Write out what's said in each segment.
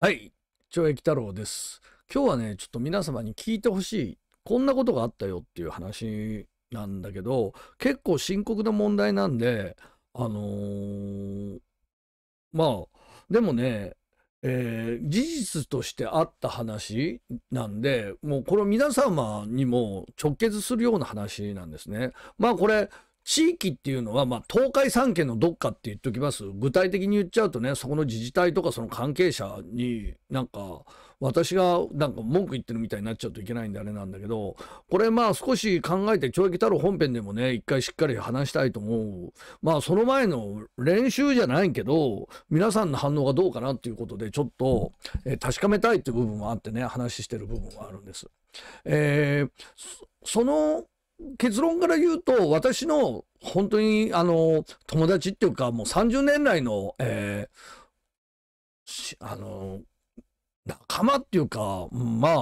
はい、懲役太郎です。今日はね、ちょっと皆様に聞いてほしい、こんなことがあったよっていう話なんだけど、結構深刻な問題なんで、あのー、まあ、でもね、えー、事実としてあった話なんで、もうこれ皆様にも直結するような話なんですね。まあこれ、地域っていうのは、まあ、東海3県のどっかって言っおきます。具体的に言っちゃうとね、そこの自治体とかその関係者になんか、私がなんか文句言ってるみたいになっちゃうといけないんであれなんだけど、これまあ少し考えて、懲役太郎本編でもね、一回しっかり話したいと思う。まあその前の練習じゃないけど、皆さんの反応がどうかなっていうことで、ちょっと、えー、確かめたいっていう部分もあってね、話してる部分はあるんです。えー、その結論から言うと、私の本当にあの友達っていうか、もう30年来の、えー、あの仲間っていうか、まあ、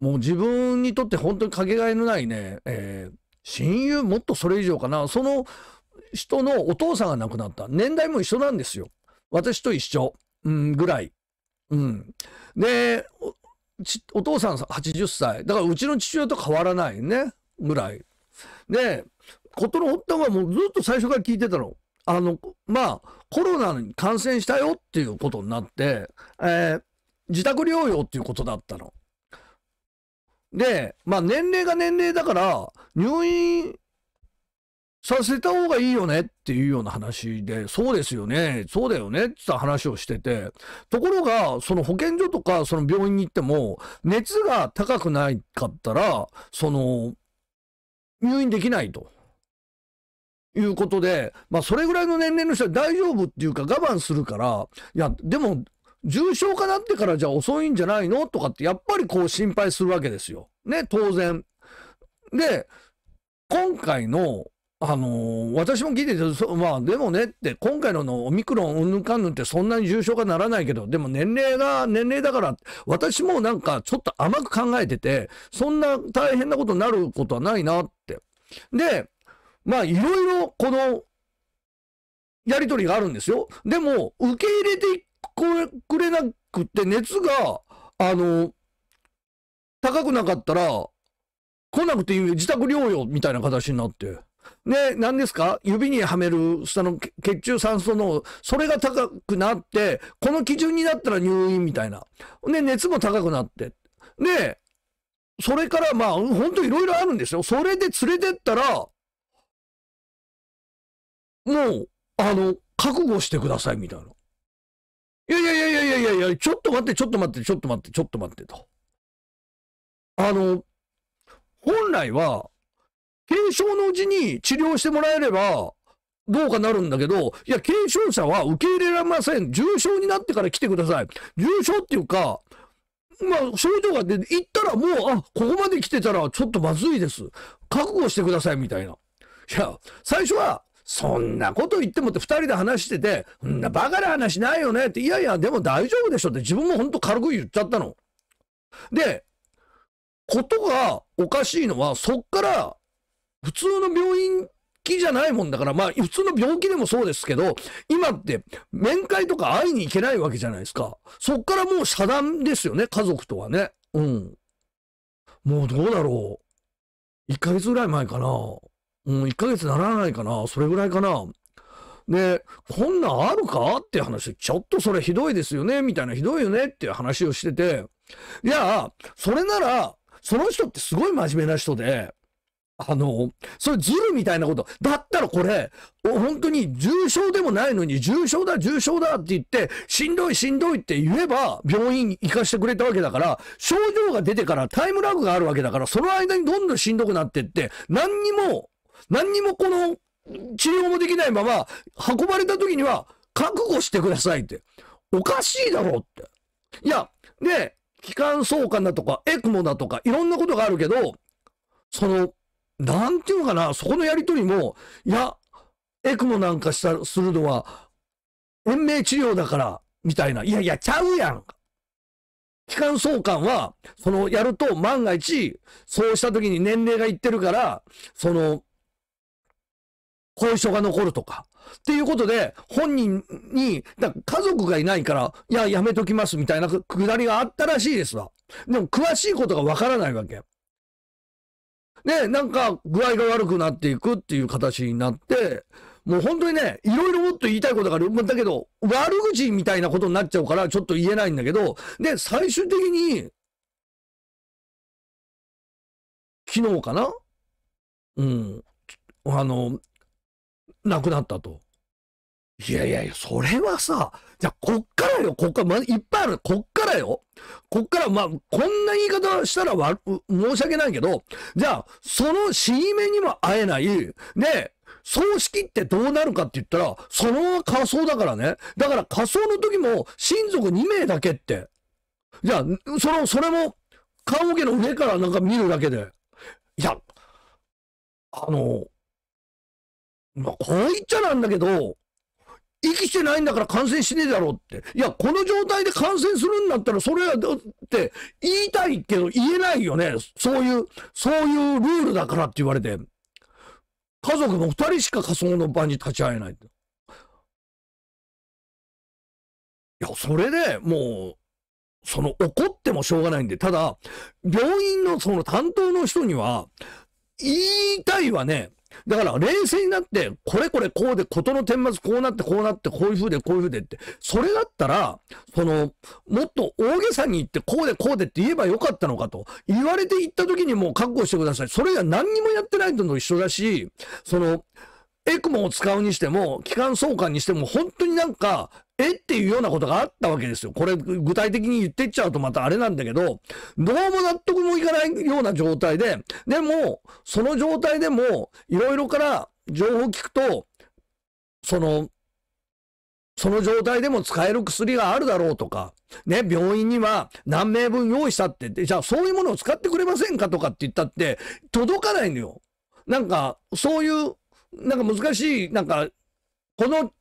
もう自分にとって本当にかけがえのないね、えー、親友、もっとそれ以上かな、その人のお父さんが亡くなった。年代も一緒なんですよ。私と一緒、うん、ぐらい。うん、で、お父さん80歳。だからうちの父親と変わらないね。ぐらい。で、ことの発端はもうずっと最初から聞いてたの。あの、まあ、コロナに感染したよっていうことになって、えー、自宅療養っていうことだったの。で、まあ年齢が年齢だから、入院させた方がいいよねっていうような話で、そうですよね、そうだよねって話をしてて、ところが、その保健所とか、その病院に行っても、熱が高くないかったら、その、入院できないと。いうことで、まあ、それぐらいの年齢の人は大丈夫っていうか我慢するから、いや、でも、重症化なってからじゃ遅いんじゃないのとかって、やっぱりこう心配するわけですよ。ね、当然。で、今回のあのー、私も聞いてて、まあ、でもねって、今回ののオミクロンうんぬんかんぬんってそんなに重症化ならないけど、でも年齢が年齢だから、私もなんかちょっと甘く考えてて、そんな大変なことになることはないなって。で、まあ、いろいろこの、やりとりがあるんですよ。でも、受け入れてくれなくって、熱が、あの、高くなかったら、来なくていい、自宅療養みたいな形になって。ね、何ですか指にはめる下の血中酸素濃度。それが高くなって、この基準になったら入院みたいな。ね、熱も高くなって。で、それからまあ、本当いろいろあるんですよ。それで連れてったら、もう、あの、覚悟してくださいみたいな。いやいやいやいやいやいや、ちょっと待って、ちょっと待って、ちょっと待って、ちょっと待ってと。あの、本来は、軽症のうちに治療してもらえれば、どうかなるんだけど、いや、軽症者は受け入れられません。重症になってから来てください。重症っていうか、まあ、症状が出て、行ったらもう、あ、ここまで来てたらちょっとまずいです。覚悟してください、みたいな。いや、最初は、そんなこと言ってもって二人で話してて、んなバカな話ないよねって、いやいや、でも大丈夫でしょって自分もほんと軽く言っちゃったの。で、ことがおかしいのは、そっから普通の病院気じゃないもんだから、まあ、普通の病気でもそうですけど、今って、面会とか会いに行けないわけじゃないですか。そっからもう遮断ですよね、家族とはね。うん。もうどうだろう。1ヶ月ぐらい前かな。うん、1ヶ月ならないかな。それぐらいかな。で、こんなんあるかって話、ちょっとそれひどいですよね、みたいな、ひどいよねっていう話をしてて、いや、それなら、その人ってすごい真面目な人で、あの、それずるみたいなこと。だったらこれ、本当に重症でもないのに、重症だ、重症だって言って、しんどい、しんどいって言えば、病院行かしてくれたわけだから、症状が出てからタイムラグがあるわけだから、その間にどんどんしんどくなってって、何にも、何にもこの治療もできないまま、運ばれた時には、覚悟してくださいって。おかしいだろって。いや、で、気管相関だとか、エクモだとか、いろんなことがあるけど、その、なんていうのかな、そこのやりとりも、いや、エクモなんかした、するのは、延命治療だから、みたいな。いやいや、ちゃうやん。機関相関は、その、やると、万が一、そうした時に年齢がいってるから、その、後遺症が残るとか。っていうことで、本人に、だ家族がいないから、いや、やめときますみたいなくだりがあったらしいですわ。でも、詳しいことがわからないわけ。ね、なんか具合が悪くなっていくっていう形になって、もう本当にね、いろいろもっと言いたいことがある。だけど、悪口みたいなことになっちゃうから、ちょっと言えないんだけど、で、最終的に、昨日かなうん。あの、亡くなったと。いやいやいや、それはさ、じゃあ、こっからよ、こっから、ま、いっぱいある、こっからよ。こっから、まあ、こんな言い方したらわ、申し訳ないけど、じゃあ、その死目にも会えない、で、葬式ってどうなるかって言ったら、そのまま仮葬だからね。だから仮葬の時も親族2名だけって。じゃあ、その、それも、棺桶の上からなんか見るだけで。いや、あの、まあ、こう言っちゃなんだけど、生きてないんだから感染しねえだろって。いや、この状態で感染するんだったら、それは、だって言いたいけど言えないよね。そういう、そういうルールだからって言われて。家族も2人しか仮想の場に立ち会えない。いや、それでもう、その怒ってもしょうがないんで、ただ、病院のその担当の人には、言いたいわね、だから冷静になって、これこれこうで、ことの顛末こうなってこうなって、こういう風でこういう風でって、それだったら、その、もっと大げさに言って、こうでこうでって言えばよかったのかと、言われて言った時にもう覚悟してください。それが何にもやってないのと一緒だし、その、エクモを使うにしても、機関相関にしても、本当になんか、えっていうようなことがあったわけですよ。これ具体的に言ってっちゃうとまたあれなんだけど、どうも納得もいかないような状態で、でも、その状態でも、いろいろから情報を聞くと、その、その状態でも使える薬があるだろうとか、ね、病院には何名分用意したってって、じゃあそういうものを使ってくれませんかとかって言ったって、届かないのよ。なんか、そういう、なんか難しい、なんか、この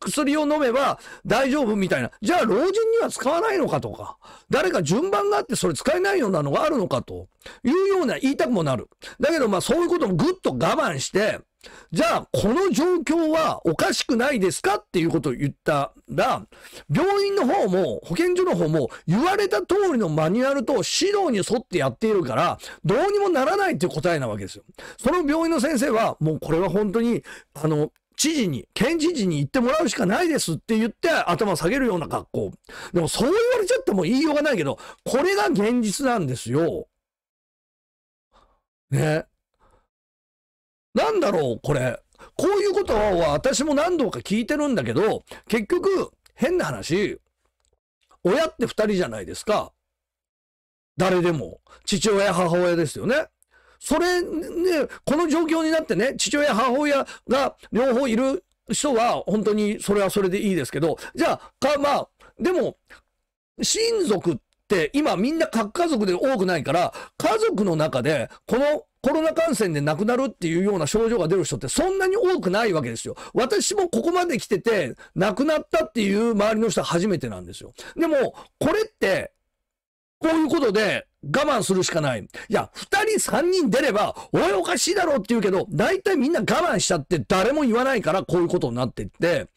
薬を飲めば大丈夫みたいな。じゃあ老人には使わないのかとか、誰か順番があってそれ使えないようなのがあるのかというような言いたくもなる。だけどまあそういうこともぐっと我慢して、じゃあこの状況はおかしくないですかっていうことを言ったら、病院の方も保健所の方も言われた通りのマニュアルと指導に沿ってやっているから、どうにもならないっていう答えなわけですよ。その病院の先生は、もうこれは本当に、あの、知事に、県知事に行ってもらうしかないですって言って頭下げるような格好。でもそう言われちゃっても言いようがないけど、これが現実なんですよ。ね。なんだろう、これ。こういうことは私も何度か聞いてるんだけど、結局、変な話、親って2人じゃないですか。誰でも。父親、母親ですよね。それ、ね、この状況になってね、父親、母親が両方いる人は、本当にそれはそれでいいですけど、じゃあ、か、まあ、でも、親族って今みんな核家族で多くないから、家族の中で、このコロナ感染で亡くなるっていうような症状が出る人ってそんなに多くないわけですよ。私もここまで来てて、亡くなったっていう周りの人は初めてなんですよ。でも、これって、こういうことで我慢するしかない。いや、二人三人出れば、おいおかしいだろうって言うけど、大体みんな我慢しちゃって誰も言わないからこういうことになっていって、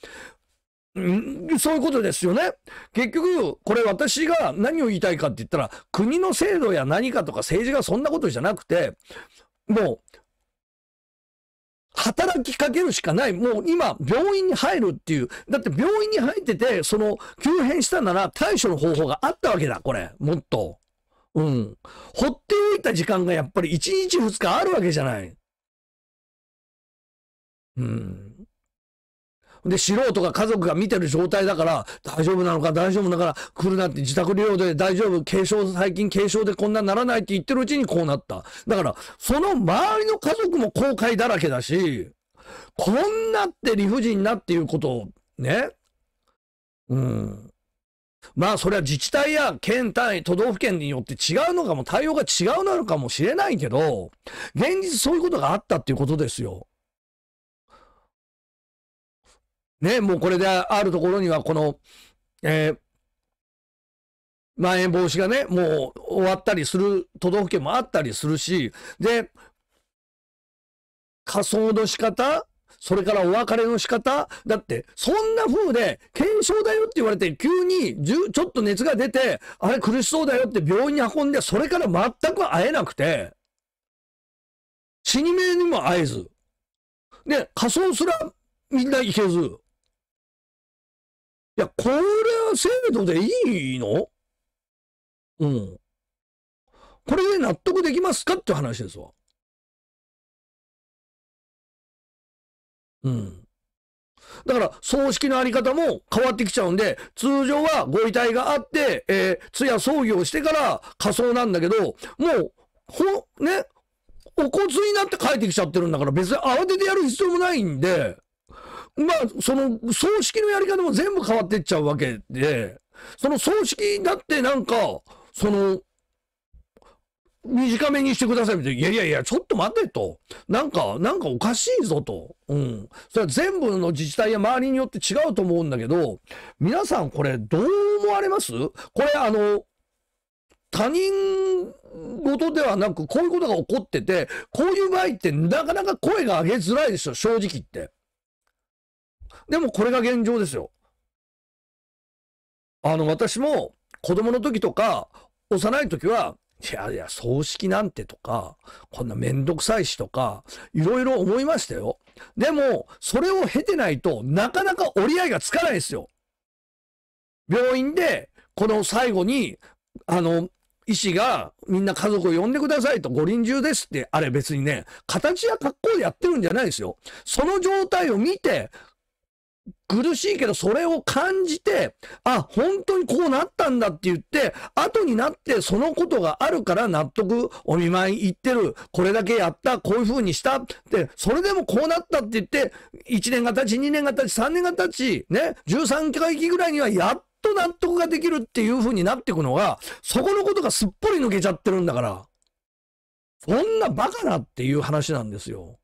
そういうことですよね。結局、これ私が何を言いたいかって言ったら、国の制度や何かとか政治がそんなことじゃなくて、もう、働きかけるしかない。もう今、病院に入るっていう。だって病院に入ってて、その、急変したなら対処の方法があったわけだ、これ。もっと。うん。放っておいた時間がやっぱり1日2日あるわけじゃない。うん。で、素人が家族が見てる状態だから、大丈夫なのか、大丈夫だから、来るなって、自宅療養で大丈夫、軽症、最近軽症でこんなならないって言ってるうちにこうなった。だから、その周りの家族も後悔だらけだし、こんなって理不尽なっていうことを、ね。うん。まあ、それは自治体や県単位、都道府県によって違うのかも、対応が違うのかもしれないけど、現実そういうことがあったっていうことですよ。ね、もうこれであるところには、この、えー、まん延防止がね、もう終わったりする都道府県もあったりするし、で、仮装の仕方それからお別れの仕方だって、そんな風で、検証だよって言われて、急にちょっと熱が出て、あれ苦しそうだよって病院に運んで、それから全く会えなくて、死に目にも会えず。で、仮装すらみんな行けず。や、これは制度でいいのうん。これで納得できますかって話ですわ。うん。だから、葬式のあり方も変わってきちゃうんで、通常はご遺体があって、えー、通夜葬儀をしてから仮葬なんだけど、もう、ほ、ね、お骨になって帰ってきちゃってるんだから、別に慌ててやる必要もないんで、まあ、その、葬式のやり方も全部変わってっちゃうわけで、その葬式だってなんか、その、短めにしてくださいみたいな。いやいやいや、ちょっと待てと。なんか、なんかおかしいぞと。うん。それは全部の自治体や周りによって違うと思うんだけど、皆さんこれどう思われますこれあの、他人事ではなく、こういうことが起こってて、こういう場合ってなかなか声が上げづらいですよ、正直言って。でもこれが現状ですよ。あの、私も子供の時とか、幼い時は、いやいや、葬式なんてとか、こんなめんどくさいしとか、いろいろ思いましたよ。でも、それを経てないとなかなか折り合いがつかないですよ。病院で、この最後に、あの、医師がみんな家族を呼んでくださいと、ご臨終ですって、あれ別にね、形や格好でやってるんじゃないですよ。その状態を見て、苦しいけど、それを感じて、あ、本当にこうなったんだって言って、後になってそのことがあるから納得、お見舞い行ってる、これだけやった、こういう風にしたって、それでもこうなったって言って、1年が経ち、2年が経ち、3年が経ち、ね、13回忌ぐらいにはやっと納得ができるっていう風になっていくのが、そこのことがすっぽり抜けちゃってるんだから、そんなバカなっていう話なんですよ。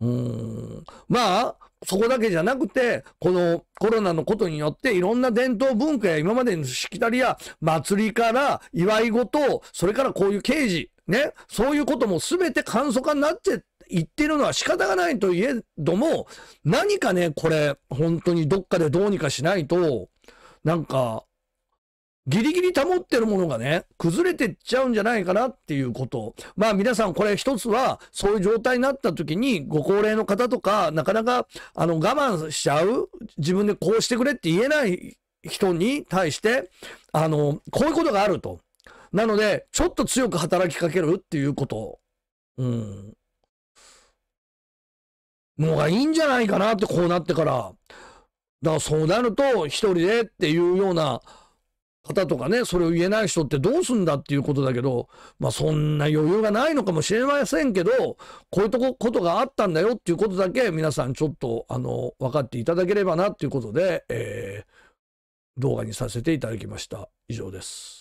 うん。まあ、そこだけじゃなくて、このコロナのことによって、いろんな伝統文化や今までのしきたりや、祭りから祝い事、それからこういう刑事、ね、そういうことも全て簡素化になって言ってるのは仕方がないといえども、何かね、これ、本当にどっかでどうにかしないと、なんか、ギリギリ保ってるものがね、崩れてっちゃうんじゃないかなっていうこと。まあ皆さんこれ一つは、そういう状態になった時に、ご高齢の方とか、なかなか、あの、我慢しちゃう自分でこうしてくれって言えない人に対して、あの、こういうことがあると。なので、ちょっと強く働きかけるっていうこと。うん。のがいいんじゃないかなって、こうなってから。だからそうなると、一人でっていうような、方とかね、それを言えない人ってどうすんだっていうことだけど、まあそんな余裕がないのかもしれませんけど、こういうとこことがあったんだよっていうことだけ皆さんちょっと、あの、分かっていただければなっていうことで、えー、動画にさせていただきました。以上です。